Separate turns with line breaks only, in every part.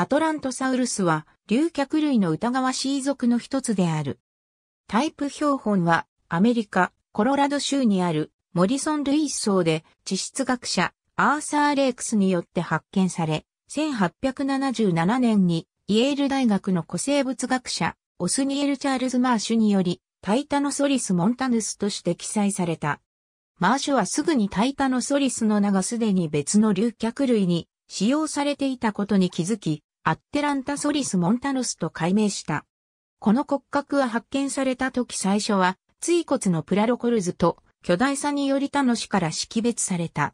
アトラントサウルスは、竜脚類の疑わしい属の一つである。タイプ標本は、アメリカ、コロラド州にある、モリソン・ルイス層で、地質学者、アーサー・レイクスによって発見され、1877年に、イェール大学の古生物学者、オスニエル・チャールズ・マーシュにより、タイタノソリス・モンタヌスとして記載された。マーシュはすぐにタイタノソリスの名がすでに別の竜脚類に使用されていたことに気づき、アッテランタソリスモンタヌスと改名した。この骨格は発見された時最初は、椎骨のプラロコルズと巨大さにより他の種から識別された。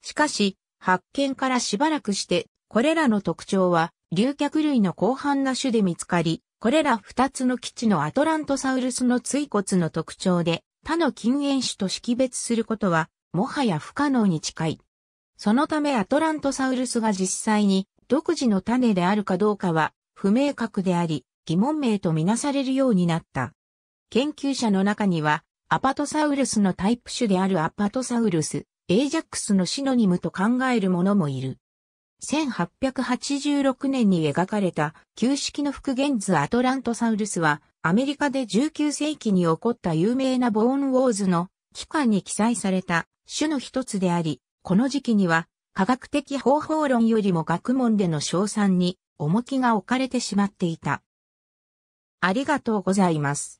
しかし、発見からしばらくして、これらの特徴は、竜脚類の広範な種で見つかり、これら二つの基地のアトラントサウルスの椎骨の特徴で、他の近縁種と識別することは、もはや不可能に近い。そのためアトラントサウルスが実際に独自の種であるかどうかは不明確であり、疑問名とみなされるようになった。研究者の中には、アパトサウルスのタイプ種であるアパトサウルス、エージャックスのシノニムと考える者もいる。1886年に描かれた旧式の復元図アトラントサウルスは、アメリカで19世紀に起こった有名なボーンウォーズの期間に記載された種の一つであり、この時期には科学的方法論よりも学問での賞賛に重きが置かれてしまっていた。ありがとうございます。